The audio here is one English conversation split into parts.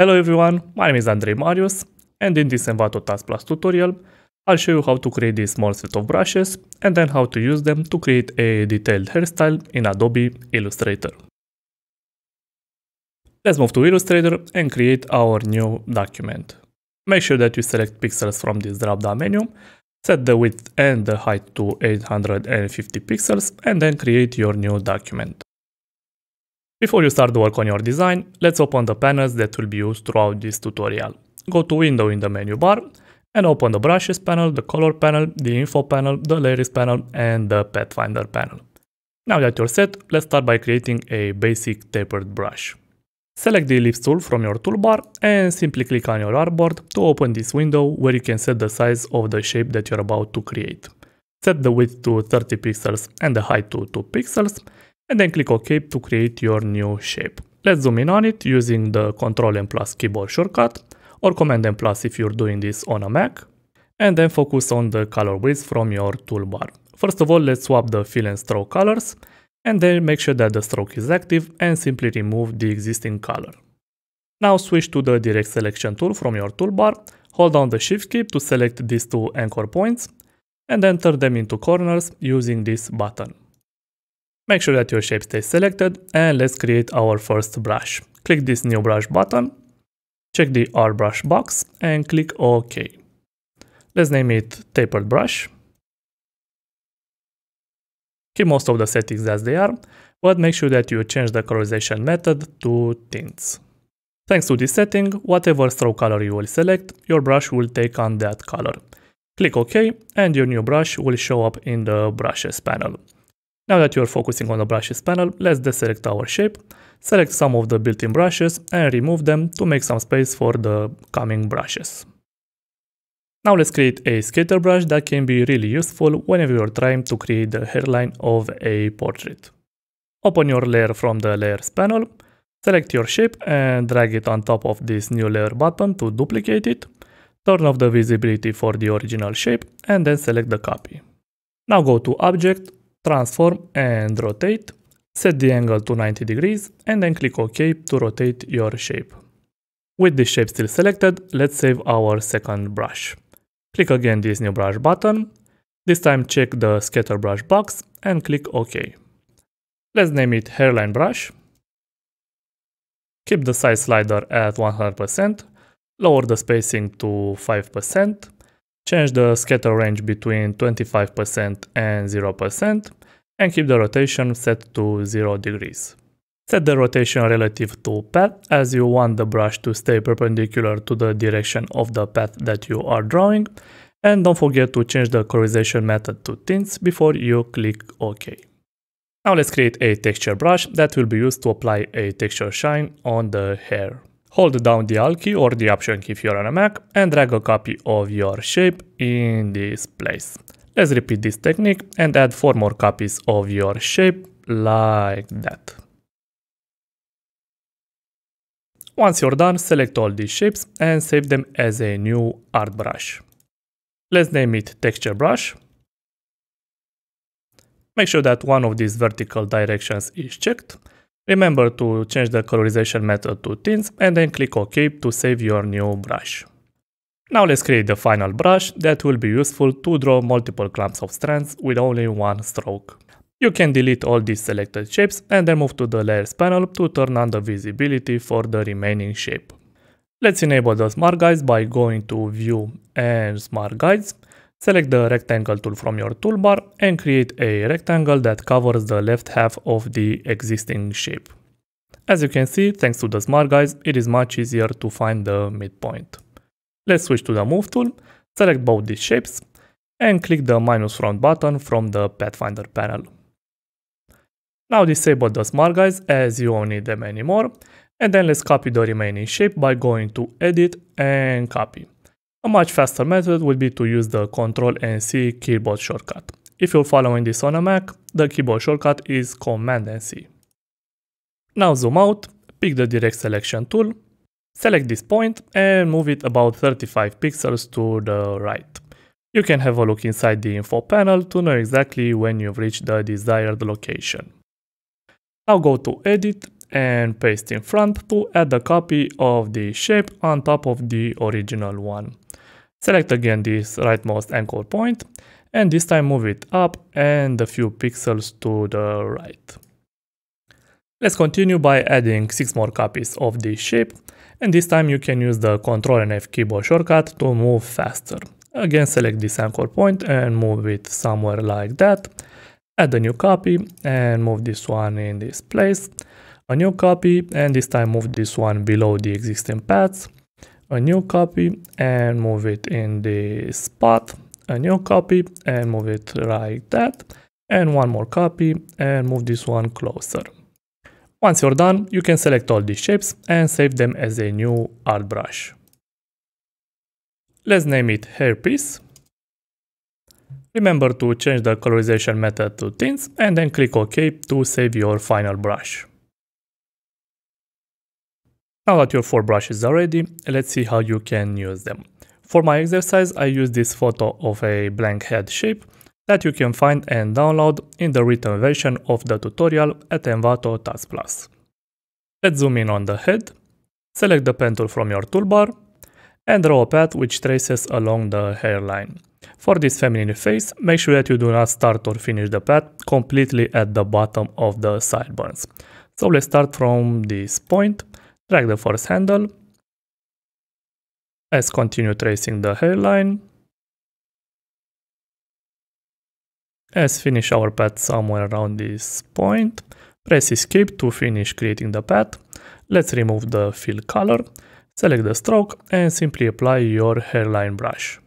Hello everyone, my name is Andrei Marius and in this Envato Task Plus tutorial I'll show you how to create this small set of brushes and then how to use them to create a detailed hairstyle in Adobe Illustrator. Let's move to Illustrator and create our new document. Make sure that you select pixels from this drop-down menu, set the width and the height to 850 pixels and then create your new document. Before you start the work on your design, let's open the panels that will be used throughout this tutorial. Go to Window in the menu bar and open the Brushes panel, the Color panel, the Info panel, the Layers panel and the Pathfinder panel. Now that you're set, let's start by creating a basic tapered brush. Select the Ellipse tool from your toolbar and simply click on your artboard to open this window where you can set the size of the shape that you're about to create. Set the width to 30 pixels and the height to 2 pixels and then click OK to create your new shape. Let's zoom in on it using the Ctrl and plus keyboard shortcut or Command and plus if you're doing this on a Mac and then focus on the color width from your toolbar. First of all, let's swap the fill and stroke colors and then make sure that the stroke is active and simply remove the existing color. Now switch to the direct selection tool from your toolbar, hold down the shift key to select these two anchor points and then turn them into corners using this button. Make sure that your shape stays selected and let's create our first brush. Click this new brush button, check the R brush box and click OK. Let's name it tapered brush. Keep most of the settings as they are, but make sure that you change the colorization method to tints. Thanks to this setting, whatever stroke color you will select, your brush will take on that color. Click OK and your new brush will show up in the brushes panel. Now that you are focusing on the brushes panel, let's deselect our shape, select some of the built-in brushes and remove them to make some space for the coming brushes. Now let's create a scatter brush that can be really useful whenever you're trying to create the hairline of a portrait. Open your layer from the layers panel, select your shape and drag it on top of this new layer button to duplicate it, turn off the visibility for the original shape and then select the copy. Now go to object, transform and rotate, set the angle to 90 degrees and then click OK to rotate your shape. With the shape still selected, let's save our second brush. Click again this new brush button, this time check the scatter brush box and click OK. Let's name it hairline brush. Keep the size slider at 100%, lower the spacing to 5%, Change the scatter range between 25% and 0% and keep the rotation set to 0 degrees. Set the rotation relative to path as you want the brush to stay perpendicular to the direction of the path that you are drawing and don't forget to change the colorization method to tints before you click OK. Now let's create a texture brush that will be used to apply a texture shine on the hair. Hold down the Alt key or the Option key if you're on a Mac and drag a copy of your shape in this place. Let's repeat this technique and add 4 more copies of your shape like that. Once you're done, select all these shapes and save them as a new art brush. Let's name it texture brush. Make sure that one of these vertical directions is checked Remember to change the colorization method to tints and then click OK to save your new brush. Now let's create the final brush that will be useful to draw multiple clumps of strands with only one stroke. You can delete all these selected shapes and then move to the layers panel to turn on the visibility for the remaining shape. Let's enable the smart guides by going to view and smart guides Select the rectangle tool from your toolbar and create a rectangle that covers the left half of the existing shape. As you can see, thanks to the smart guys, it is much easier to find the midpoint. Let's switch to the move tool, select both these shapes and click the minus front button from the Pathfinder panel. Now disable the smart guys as you don't need them anymore and then let's copy the remaining shape by going to edit and copy. A much faster method would be to use the Ctrl and C keyboard shortcut. If you're following this on a Mac, the keyboard shortcut is Command and C. Now zoom out, pick the direct selection tool, select this point and move it about 35 pixels to the right. You can have a look inside the info panel to know exactly when you've reached the desired location. Now go to edit and paste in front to add a copy of the shape on top of the original one. Select again this rightmost anchor point and this time move it up and a few pixels to the right. Let's continue by adding 6 more copies of this shape and this time you can use the Ctrl and F keyboard shortcut to move faster. Again select this anchor point and move it somewhere like that. Add a new copy and move this one in this place. A new copy and this time move this one below the existing paths a new copy and move it in the spot, a new copy and move it like that, and one more copy and move this one closer. Once you're done, you can select all these shapes and save them as a new art brush. Let's name it hairpiece. Remember to change the colorization method to tints and then click OK to save your final brush. Now that your four brushes are ready, let's see how you can use them. For my exercise, I use this photo of a blank head shape that you can find and download in the written version of the tutorial at Envato Task Plus. Let's zoom in on the head, select the pen tool from your toolbar, and draw a path which traces along the hairline. For this feminine face, make sure that you do not start or finish the path completely at the bottom of the sideburns. So let's start from this point drag the force handle. Let's continue tracing the hairline. Let's finish our path somewhere around this point. Press escape to finish creating the path. Let's remove the fill color, select the stroke and simply apply your hairline brush.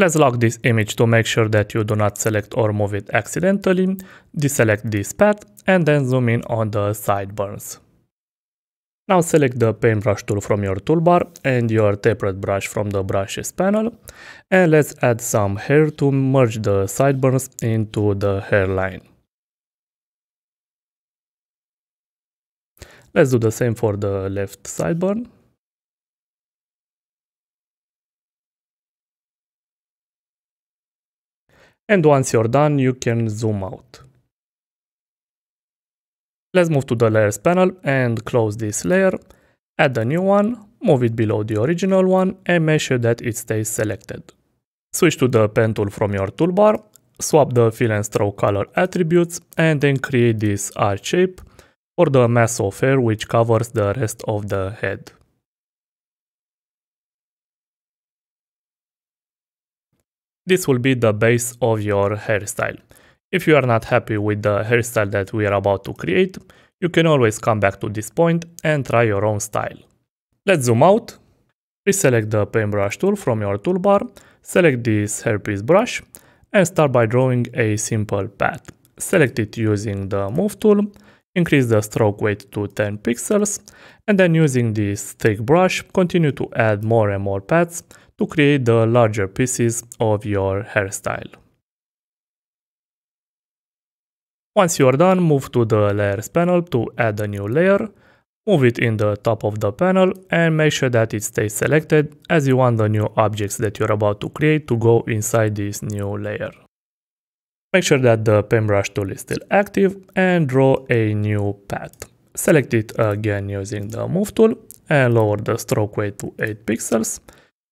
Let's lock this image to make sure that you do not select or move it accidentally, deselect this path and then zoom in on the sideburns. Now select the paintbrush tool from your toolbar and your tapered brush from the brushes panel and let's add some hair to merge the sideburns into the hairline. Let's do the same for the left sideburn. And once you're done, you can zoom out. Let's move to the layers panel and close this layer, add a new one, move it below the original one and make sure that it stays selected. Switch to the pen tool from your toolbar, swap the fill and stroke color attributes and then create this R shape for the mass of hair which covers the rest of the head. This will be the base of your hairstyle. If you are not happy with the hairstyle that we are about to create, you can always come back to this point and try your own style. Let's zoom out, reselect the paintbrush tool from your toolbar, select this hairpiece brush, and start by drawing a simple path. Select it using the move tool, increase the stroke weight to 10 pixels, and then using this thick brush, continue to add more and more paths to create the larger pieces of your hairstyle. Once you are done, move to the layers panel to add a new layer, move it in the top of the panel and make sure that it stays selected as you want the new objects that you're about to create to go inside this new layer. Make sure that the paintbrush tool is still active and draw a new path. Select it again using the move tool and lower the stroke weight to 8 pixels.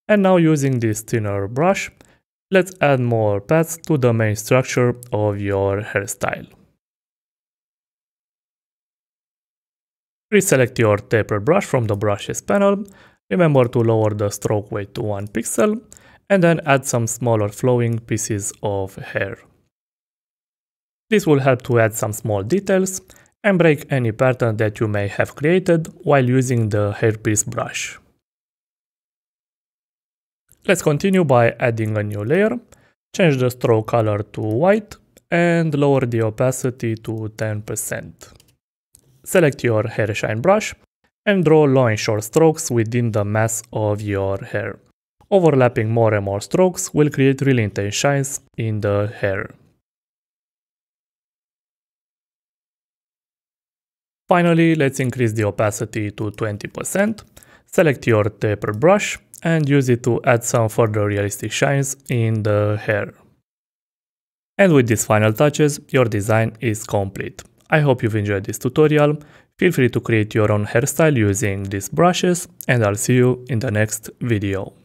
And now using this thinner brush, let's add more paths to the main structure of your hairstyle. Reselect your taper brush from the brushes panel, remember to lower the stroke weight to 1 pixel, and then add some smaller flowing pieces of hair. This will help to add some small details and break any pattern that you may have created while using the hairpiece brush. Let's continue by adding a new layer, change the stroke color to white and lower the opacity to 10% select your hair shine brush and draw long and short strokes within the mass of your hair. Overlapping more and more strokes will create really intense shines in the hair. Finally, let's increase the opacity to 20%, select your taper brush and use it to add some further realistic shines in the hair. And with these final touches, your design is complete. I hope you've enjoyed this tutorial. Feel free to create your own hairstyle using these brushes and I'll see you in the next video.